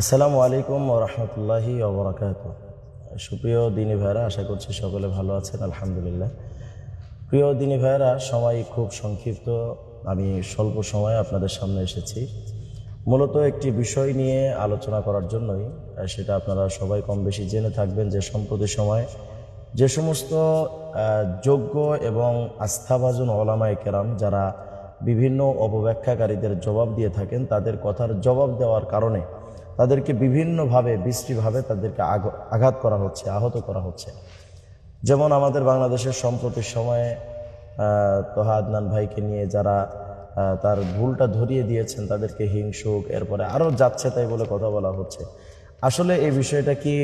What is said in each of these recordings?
আসসালামু আলাইকুম রহমতুল্লাহি অবরাকাত সুপ্রিয় দিনী ভাইরা আশা করছি সকলে ভালো আছেন আলহামদুলিল্লাহ প্রিয় দিনী ভাইরা সময় খুব সংক্ষিপ্ত আমি স্বল্প সময়ে আপনাদের সামনে এসেছি মূলত একটি বিষয় নিয়ে আলোচনা করার জন্যই সেটা আপনারা সবাই কম বেশি জেনে থাকবেন যে সম্প্রতি সময় যে সমস্ত যোগ্য এবং আস্থাভাজন ওলামায় কেরাম যারা বিভিন্ন অপব্যাখ্যাকারীদের জবাব দিয়ে থাকেন তাদের কথার জবাব দেওয়ার কারণে তাদেরকে বিভিন্নভাবে বৃষ্টিভাবে তাদেরকে আঘাত করা হচ্ছে আহত করা হচ্ছে যেমন আমাদের বাংলাদেশের সম্প্রতি সময়ে তোহা আদনান ভাইকে নিয়ে যারা তার ভুলটা ধরিয়ে দিয়েছেন তাদেরকে হিংসুক এরপরে আরও যাচ্ছে তাই বলে কথা বলা হচ্ছে আসলে এই বিষয়টা কি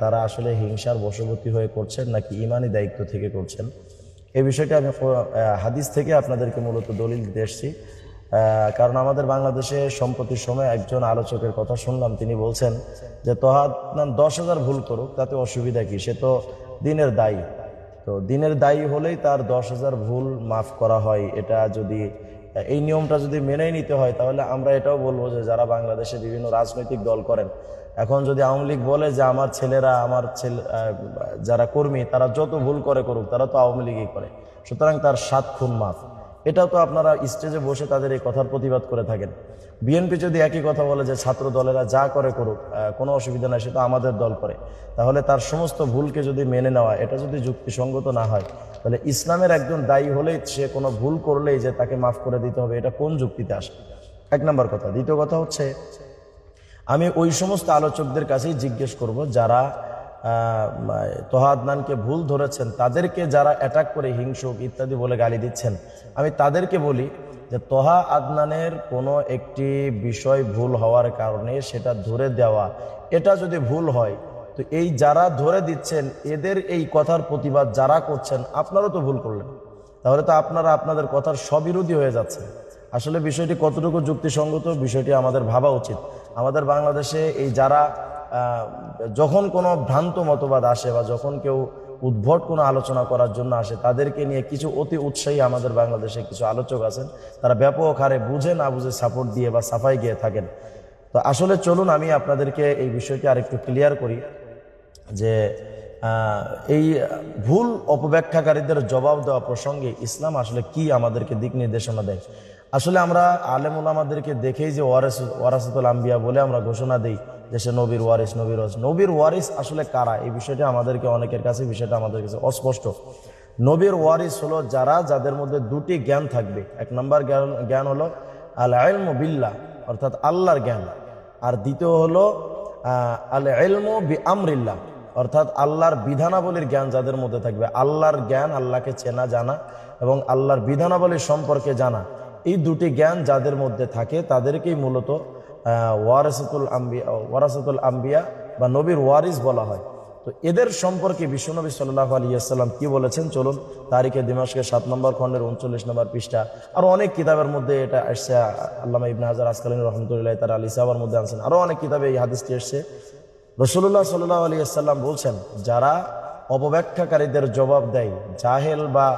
তারা আসলে হিংসার বশবর্তী হয়ে করছেন নাকি ইমানি দায়িত্ব থেকে করছেন এই বিষয়টা আমি হাদিস থেকে আপনাদেরকে মূলত দলিল দিতে এসেছি কারণ আমাদের বাংলাদেশে সম্প্রতি সময় একজন আলোচকের কথা শুনলাম তিনি বলছেন যে নাম দশ হাজার ভুল করুক তাতে অসুবিধা কি সে তো দিনের দায়ী তো দিনের দায়ী হলেই তার দশ হাজার ভুল মাফ করা হয় এটা যদি এই নিয়মটা যদি মেনে নিতে হয় তাহলে আমরা এটাও বলবো যে যারা বাংলাদেশে বিভিন্ন রাজনৈতিক দল করেন এখন যদি আওয়ামী লীগ বলে যে আমার ছেলেরা আমার ছেলে যারা কর্মী তারা যত ভুল করে করুক তারা তো আওয়ামী লীগই করে সুতরাং তার সাত খুন মাফ এটাও তো আপনারা স্টেজে বসে তাদের এই কথার প্রতিবাদ করে থাকেন বিএনপি যদি একই কথা বলে যে ছাত্র দলেরা যা করে করুক কোনো অসুবিধা নাই সেটা আমাদের দল করে তাহলে তার সমস্ত ভুলকে যদি মেনে নেওয়া এটা যদি যুক্তিসঙ্গত না হয় তাহলে ইসলামের একজন দায়ী হলেই সে কোনো ভুল করলেই যে তাকে মাফ করে দিতে হবে এটা কোন যুক্তিতে আসে এক নম্বর কথা দ্বিতীয় কথা হচ্ছে আমি ওই সমস্ত আলোচকদের কাছেই জিজ্ঞেস করব যারা তোহাদনানকে ভুল ধরেছেন তাদেরকে যারা অ্যাটাক করে হিংসুক ইত্যাদি বলে গালি দিচ্ছেন আমি তাদেরকে বলি যে তোহা আদনানের কোনো একটি বিষয় ভুল হওয়ার কারণে সেটা ধরে দেওয়া এটা যদি ভুল হয় তো এই যারা ধরে দিচ্ছেন এদের এই কথার প্রতিবাদ যারা করছেন আপনারও তো ভুল করলেন তাহলে তো আপনারা আপনাদের কথার সবিরোধী হয়ে যাচ্ছে আসলে বিষয়টি কতটুকু যুক্তিসঙ্গত বিষয়টি আমাদের ভাবা উচিত আমাদের বাংলাদেশে এই যারা যখন কোনো ভ্রান্ত মতবাদ আসে বা যখন কেউ উদ্ভট কোনো আলোচনা করার জন্য আসে তাদেরকে নিয়ে কিছু অতি উৎসাহী আমাদের বাংলাদেশে কিছু আলোচক আছেন তারা ব্যাপক হারে বুঝে না বুঝে সাপোর্ট দিয়ে বা সাফাই গিয়ে থাকেন তো আসলে চলুন আমি আপনাদেরকে এই বিষয়টি আরেকটু ক্লিয়ার করি যে এই ভুল অপব্যাখ্যাকারীদের জবাব দেওয়া প্রসঙ্গে ইসলাম আসলে কি আমাদেরকে দিক নির্দেশনা দেয় আসলে আমরা আলেমুল আমাদেরকে দেখেই যে ওয়ারাস ওয়ারাসাতুল আম্বিয়া বলে আমরা ঘোষণা দিই দেশে নবীর ওয়ারিস নবীর ওয়ারিস নবীর ওয়ারিস আসলে কারা এই বিষয়টি আমাদেরকে অনেকের কাছে বিষয়টা আমাদের কাছে অস্পষ্ট নবীর ওয়ারিস হলো যারা যাদের মধ্যে দুটি জ্ঞান থাকবে এক নম্বর জ্ঞান হলো আল এলম বিল্লা অর্থাৎ আল্লাহর জ্ঞান আর দ্বিতীয় হলো আল এলম বি আমরিল্লা অর্থাৎ আল্লাহর বিধানাবলীর জ্ঞান যাদের মধ্যে থাকবে আল্লাহর জ্ঞান আল্লাহকে চেনা জানা এবং আল্লাহর বিধানাবলীর সম্পর্কে জানা এই দুটি জ্ঞান যাদের মধ্যে থাকে তাদেরকেই মূলত ওয়ারাসাতুল আম্বিয়া ওয়ারাসাতুল আম্বিয়া বা নবীর ওয়ারিস বলা হয় তো এদের সম্পর্কে বিশ্বনবী সাল্লাহ আলিয়াল্লাম কি বলেছেন চলুন তারিখে দিমাসকে সাত নম্বর খণ্ডের উনচল্লিশ নম্বর পৃষ্ঠা আর অনেক কিতাবের মধ্যে এটা আসছে আল্লামা ইবনে হাজার আসকালীন রহমতুল্লাহ তারা আলী সাহাবার মধ্যে আনছেন আরও অনেক কিতাবে এই হাদিসটি এসছে রসুল্লাহ সাল্লাহ আলিয়াল্লাম বলছেন যারা অপব্যাখ্যাকারীদের জবাব দেয় জাহেল বা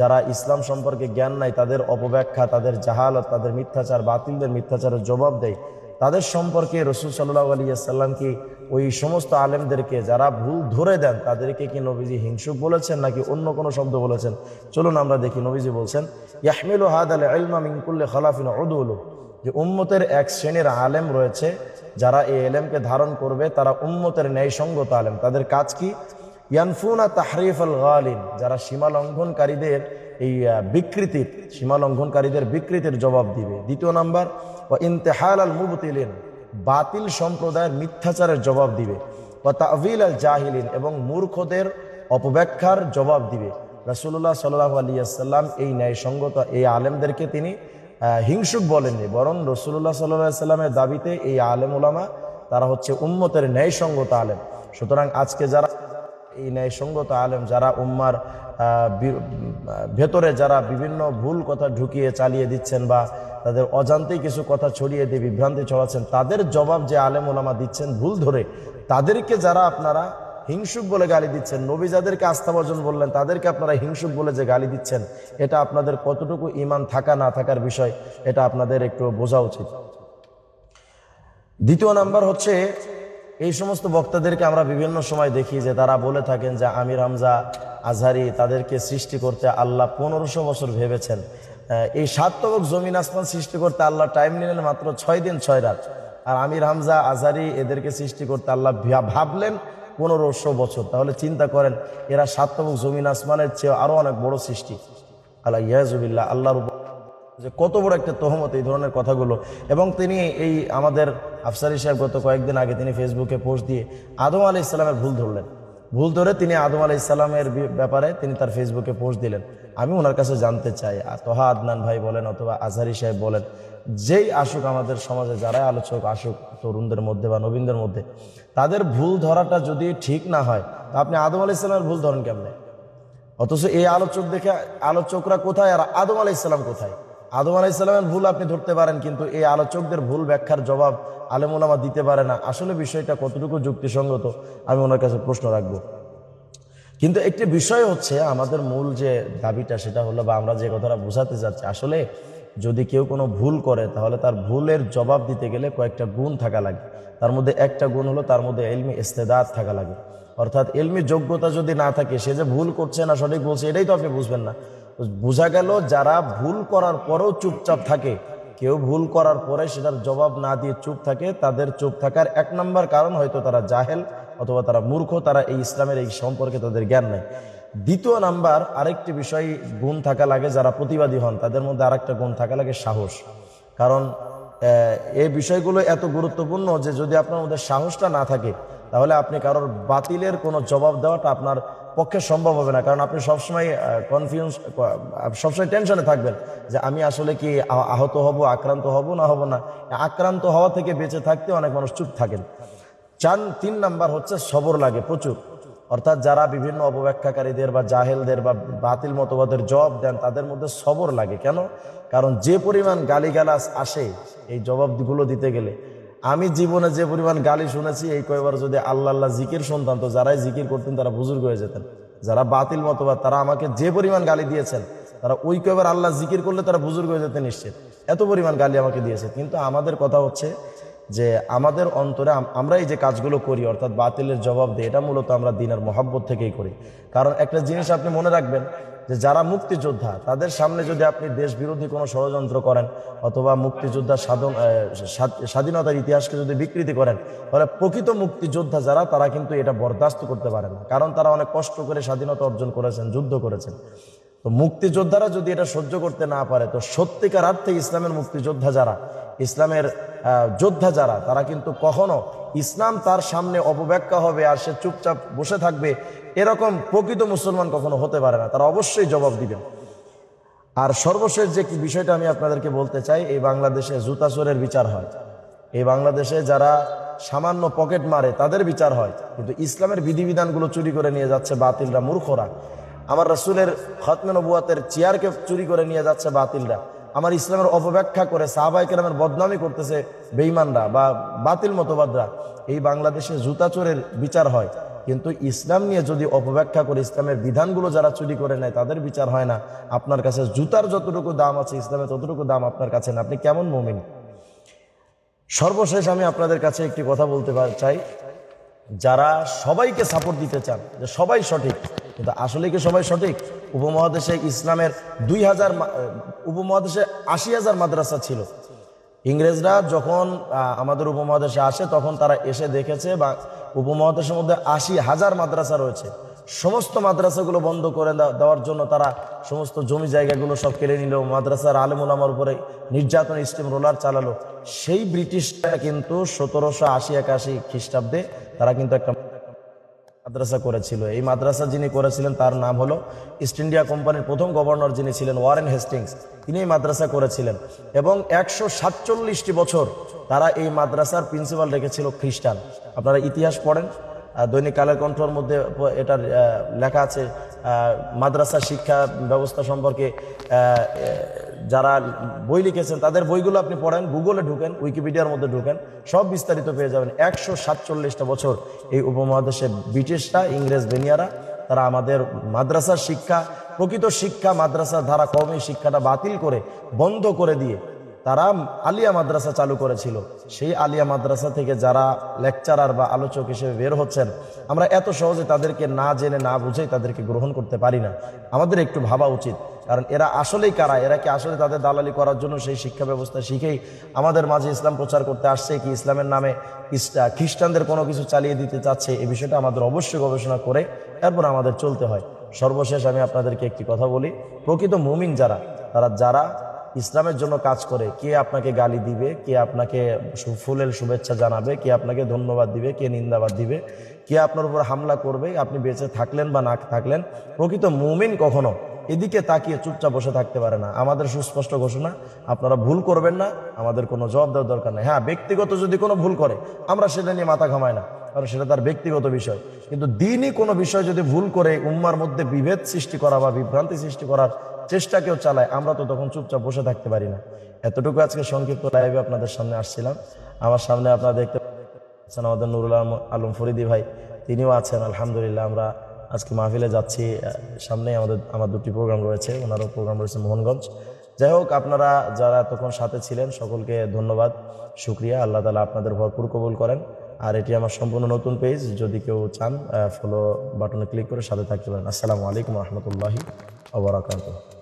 যারা ইসলাম সম্পর্কে জ্ঞান নাই তাদের অপব্যাখ্যা তাদের জাহালত তাদের মিথ্যাচার বাতিলদের মিথ্যাচারের জবাব দেয় তাদের সম্পর্কে রসুল সাল্লাহ আলিয়া কি ওই সমস্ত আলেমদেরকে যারা ভুল ধরে দেন তাদেরকে কি নবীজি হিংসুক বলেছেন নাকি অন্য কোনো শব্দ বলেছেন চলুন আমরা দেখি নবীজি বলছেন ইয়াহমিল হাদ আল আলমা মিনকুল্লে খালাফিন অদুল যে উম্মতের এক শ্রেণীর আলেম রয়েছে যারা এই এলেমকে ধারণ করবে তারা উম্মতের ন্যায়সঙ্গত আলেম তাদের কাজ কি ইয়ানফুনা তাহরিফ আল গালিন যারা সীমা লঙ্ঘনকারীদের এই বিকৃতির সীমালঙ্ঘনকারীদের বিকৃতির জবাব দিবে দ্বিতীয় নাম্বার বা ইন্তেহাল আল মুবতিলেন বাতিল সম্প্রদায়ের মিথ্যাচারের জবাব দিবে বা তাভিল আল জাহিলিন এবং মূর্খদের অপব্যাখ্যার জবাব দিবে রাসুল্লাহ সাল্লাহ আলিয়াল্লাম এই ন্যায়সঙ্গত এই আলেমদেরকে তিনি হিংসুক বলেননি বরং রসুল্লাহ সাল্লাহ সাল্লামের দাবিতে এই আলেম ওলামা তারা হচ্ছে উম্মতের ন্যায়সঙ্গত আলেম সুতরাং আজকে যারা এই ন্যায়সঙ্গত আলেম যারা উম্মার ভেতরে যারা বিভিন্ন ভুল কথা ঢুকিয়ে চালিয়ে দিচ্ছেন বা তাদের অজান্তেই কিছু কথা ছড়িয়ে দিয়ে বিভ্রান্তি ছড়াচ্ছেন তাদের জবাব যে আলেম ওলামা দিচ্ছেন ভুল ধরে তাদেরকে যারা আপনারা হিংসুক বলে গালি দিচ্ছেন নবী যাদেরকে আস্থাভাজন বললেন তাদেরকে আপনারা হিংসুক বলে যে গালি দিচ্ছেন এটা আপনাদের কতটুকু ইমান থাকা না থাকার বিষয় এটা আপনাদের একটু বোঝা উচিত দ্বিতীয় নাম্বার হচ্ছে এই সমস্ত বক্তাদেরকে আমরা বিভিন্ন সময় দেখি যে তারা বলে থাকেন যে আমির হামজা আজহারি তাদেরকে সৃষ্টি করতে আল্লাহ পনেরোশো বছর ভেবেছেন এই সার্থক জমিন আসমান সৃষ্টি করতে আল্লাহ টাইম নিলেন মাত্র ছয় দিন ছয় রাত আর আমির হামজা আজহারি এদেরকে সৃষ্টি করতে আল্লাহ ভাবলেন পনেরোশো বছর তাহলে চিন্তা করেন এরা সার্থক জমিন আসমানের চেয়ে আরও অনেক বড় সৃষ্টি আল্লাহ ইয়াজুবিল্লাহ আল্লাহর যে কত বড় একটা তহমত এই ধরনের কথাগুলো এবং তিনি এই আমাদের আফসারি সাহেব গত কয়েকদিন আগে তিনি ফেসবুকে পোস্ট দিয়ে আদম আলি ইসলামের ভুল ধরলেন ভুল ধরে তিনি আদম আলি ইসলামের ব্যাপারে তিনি তার ফেসবুকে পোস্ট দিলেন আমি ওনার কাছে জানতে চাই তোহা আদনান ভাই বলেন অথবা আজহারি সাহেব বলেন যেই আসুক আমাদের সমাজে যারাই আলোচক আসুক তরুণদের মধ্যে বা নবীনদের মধ্যে তাদের ভুল ধরাটা যদি ঠিক না হয় তা আপনি আদম আলি ইসলামের ভুল ধরেন কেমনে অথচ এই আলোচক দেখে আলোচকরা কোথায় আর আদম আলি ইসলাম কোথায় আদম আলাইসাল্লামের ভুল আপনি ধরতে পারেন কিন্তু এই আলোচকদের ভুল ব্যাখ্যার জবাব আলেমুলামা দিতে পারে না আসলে বিষয়টা কতটুকু যুক্তিসঙ্গত আমি ওনার কাছে প্রশ্ন রাখব কিন্তু একটি বিষয় হচ্ছে আমাদের মূল যে দাবিটা সেটা হলো বা আমরা যে কথাটা বোঝাতে চাচ্ছি আসলে যদি কেউ কোনো ভুল করে তাহলে তার ভুলের জবাব দিতে গেলে কয়েকটা গুণ থাকা লাগে তার মধ্যে একটা গুণ হলো তার মধ্যে এলমি ইস্তেদাত থাকা লাগে অর্থাৎ এলমি যোগ্যতা যদি না থাকে সে যে ভুল করছে না সঠিক বলছে এটাই তো আপনি বুঝবেন না বোঝা গেল যারা ভুল করার পরেও চুপচাপ থাকে কেউ ভুল করার পরে সেটার জবাব না দিয়ে চুপ থাকে তাদের চুপ থাকার এক নম্বর কারণ হয়তো তারা জাহেল অথবা তারা মূর্খ তারা এই ইসলামের এই সম্পর্কে তাদের জ্ঞান নেই দ্বিতীয় নাম্বার আরেকটি বিষয় গুণ থাকা লাগে যারা প্রতিবাদী হন তাদের মধ্যে আরেকটা গুণ থাকা লাগে সাহস কারণ এই বিষয়গুলো এত গুরুত্বপূর্ণ যে যদি আপনার মধ্যে সাহসটা না থাকে তাহলে আপনি কারোর বাতিলের কোনো জবাব দেওয়াটা আপনার পক্ষে সম্ভব হবে না কারণ আপনি সবসময় কনফিউজ সবসময় টেনশনে থাকবেন যে আমি আসলে কি আহত হব আক্রান্ত হব না হব না আক্রান্ত হওয়া থেকে বেঁচে থাকতে অনেক মানুষ চুপ থাকেন চান তিন নাম্বার হচ্ছে সবর লাগে প্রচুর অর্থাৎ যারা বিভিন্ন অপব্যাখ্যাকারীদের বা জাহেলদের বা বাতিল মতবাদের জবাব দেন তাদের মধ্যে সবর লাগে কেন কারণ যে পরিমাণ গালিগালাস আসে এই জবাবগুলো দিতে গেলে আমি জীবনে যে পরিমাণ গালি শুনেছি এই কয়বার যদি আল্লাহ আল্লাহ জিকির শুনতাম তো যারাই জিকির করতেন তারা বুজুর্গ হয়ে যেতেন যারা বাতিল মতবাদ তারা আমাকে যে পরিমাণ গালি দিয়েছেন তারা ওই কয়বার আল্লাহ জিকির করলে তারা বুজুর্গ হয়ে যেতেন নিশ্চিত এত পরিমাণ গালি আমাকে দিয়েছে কিন্তু আমাদের কথা হচ্ছে যে আমাদের অন্তরে আমরা এই যে কাজগুলো করি অর্থাৎ বাতিলের জবাব দিই এটা মূলত আমরা দিনের মহাব্বত থেকেই করি কারণ একটা জিনিস আপনি মনে রাখবেন যে যারা মুক্তিযোদ্ধা তাদের সামনে যদি আপনি দেশ বিরোধী কোনো ষড়যন্ত্র করেন অথবা মুক্তিযোদ্ধা সাধন স্বাধীনতার ইতিহাসকে যদি বিকৃতি করেন তাহলে প্রকৃত মুক্তিযোদ্ধা যারা তারা কিন্তু এটা বরদাস্ত করতে পারে না কারণ তারা অনেক কষ্ট করে স্বাধীনতা অর্জন করেছেন যুদ্ধ করেছেন তো মুক্তিযোদ্ধারা যদি এটা সহ্য করতে না পারে তো সত্যিকার অর্থে ইসলামের মুক্তিযোদ্ধা যারা ইসলামের যোদ্ধা যারা তারা কিন্তু কখনো ইসলাম তার সামনে অপব্যাখ্যা হবে আর সে চুপচাপ বসে থাকবে এরকম প্রকৃত মুসলমান কখনো হতে পারে না তারা অবশ্যই জবাব দিবেন আর সর্বশেষ যে বিষয়টা আমি আপনাদেরকে বলতে চাই এই বাংলাদেশে জুতাচোরের বিচার হয় এই বাংলাদেশে যারা সামান্য পকেট মারে তাদের বিচার হয় কিন্তু ইসলামের বিধিবিধানগুলো চুরি করে নিয়ে যাচ্ছে বাতিলরা মূর্খরা আমার রসুলের নবুয়াতের চেয়ারকে চুরি করে নিয়ে যাচ্ছে বাতিলরা আমার ইসলামের অপব্যাখ্যা করে সাহাবাই কেরামের বদনামি করতেছে বেইমানরা বা বাতিল মতবাদরা এই বাংলাদেশে জুতা চোরের বিচার হয় কিন্তু ইসলাম নিয়ে যদি অপব্যাখ্যা করে ইসলামের বিধানগুলো যারা চুরি করে নেয় তাদের বিচার হয় না আপনার কাছে জুতার যতটুকু দাম আছে ইসলামের ততটুকু দাম আপনার কাছে না আপনি কেমন মমিন সর্বশেষ আমি আপনাদের কাছে একটি কথা বলতে চাই যারা সবাইকে সাপোর্ট দিতে চান যে সবাই সঠিক কিন্তু আসলে কি সবাই সঠিক উপমহাদেশে ইসলামের দুই হাজার উপমহাদেশে আশি হাজার মাদ্রাসা ছিল ইংরেজরা যখন আমাদের উপমহাদেশে আসে তখন তারা এসে দেখেছে বা উপমহাদেশের মধ্যে আশি হাজার মাদ্রাসা রয়েছে সমস্ত মাদ্রাসাগুলো বন্ধ করে দেওয়ার জন্য তারা সমস্ত জমি জায়গাগুলো সব কেড়ে নিল মাদ্রাসার আলেমুলামার উপরে নির্যাতন স্টিম রোলার চালালো সেই ব্রিটিশরা কিন্তু সতেরোশো আশি একাশি খ্রিস্টাব্দে তারা কিন্তু একটা মাদ্রাসা করেছিল এই মাদ্রাসা যিনি করেছিলেন তার নাম হলো ইস্ট ইন্ডিয়া কোম্পানির প্রথম গভর্নর যিনি ছিলেন ওয়ারেন হেস্টিংস তিনি এই মাদ্রাসা করেছিলেন এবং একশো সাতচল্লিশটি বছর তারা এই মাদ্রাসার প্রিন্সিপাল রেখেছিল খ্রিস্টান আপনারা ইতিহাস পড়েন দৈনিক কালের কণ্ঠর মধ্যে এটার লেখা আছে মাদ্রাসা শিক্ষা ব্যবস্থা সম্পর্কে যারা বই লিখেছেন তাদের বইগুলো আপনি পড়েন গুগলে ঢুকেন উইকিপিডিয়ার মধ্যে ঢুকেন সব বিস্তারিত পেয়ে যাবেন একশো সাতচল্লিশটা বছর এই উপমহাদেশে ব্রিটিশরা ইংরেজ বেনিয়ারা তারা আমাদের মাদ্রাসার শিক্ষা প্রকৃত শিক্ষা মাদ্রাসার ধারা কমে শিক্ষাটা বাতিল করে বন্ধ করে দিয়ে তারা আলিয়া মাদ্রাসা চালু করেছিল সেই আলিয়া মাদ্রাসা থেকে যারা লেকচারার বা আলোচক হিসেবে বের হচ্ছেন আমরা এত সহজে তাদেরকে না জেনে না বুঝেই তাদেরকে গ্রহণ করতে পারি না আমাদের একটু ভাবা উচিত কারণ এরা আসলেই কারা এরা কি আসলে তাদের দালালি করার জন্য সেই শিক্ষা ব্যবস্থা শিখেই আমাদের মাঝে ইসলাম প্রচার করতে আসছে কি ইসলামের নামে খ্রিস্টানদের কোনো কিছু চালিয়ে দিতে চাচ্ছে এই বিষয়টা আমাদের অবশ্যই গবেষণা করে এরপর আমাদের চলতে হয় সর্বশেষ আমি আপনাদেরকে একটি কথা বলি প্রকৃত মুমিন যারা তারা যারা ইসলামের জন্য কাজ করে কে আপনাকে গালি দিবে কে আপনাকে ফুলের শুভেচ্ছা জানাবে কে আপনাকে ধন্যবাদ দিবে কে নিন্দাবাদ দিবে কে আপনার উপর হামলা করবে আপনি বেঁচে থাকলেন বা না থাকলেন প্রকৃত মুমিন কখনো এদিকে তাকিয়ে চুপচাপ বসে থাকতে পারে না আমাদের সুস্পষ্ট ঘোষণা আপনারা ভুল করবেন না আমাদের কোনো জবাব দেওয়ার দরকার নেই হ্যাঁ ব্যক্তিগত যদি কোনো ভুল করে আমরা সেটা নিয়ে মাথা ঘামাই না কারণ সেটা তার ব্যক্তিগত বিষয় কিন্তু দিনই কোনো বিষয় যদি ভুল করে উম্মার মধ্যে বিভেদ সৃষ্টি করা বা বিভ্রান্তি সৃষ্টি করার চেষ্টা কেউ চালায় আমরা তো তখন চুপচাপ বসে থাকতে পারি না এতটুকু আজকে সংক্ষিপ্ত লাইভে আপনাদের সামনে আসছিলাম আমার সামনে আপনারা দেখতে পাচ্ছেন আমাদের নুরুল আলম ফরিদি ভাই তিনিও আছেন আলহামদুলিল্লাহ আমরা আজকে মাহফিলে যাচ্ছি সামনে আমাদের আমার দুটি প্রোগ্রাম রয়েছে ওনারও প্রোগ্রাম রয়েছে মোহনগঞ্জ যাই হোক আপনারা যারা তখন সাথে ছিলেন সকলকে ধন্যবাদ শুক্রিয়া আল্লাহ তালা আপনাদের ভরপুর কবুল করেন আর এটি আমার সম্পূর্ণ নতুন পেজ যদি কেউ চান ফলো বাটনে ক্লিক করে সাথে থাকতে পারেন আসসালামু আলাইকুম রহমতুল্লাহি আবরাকাত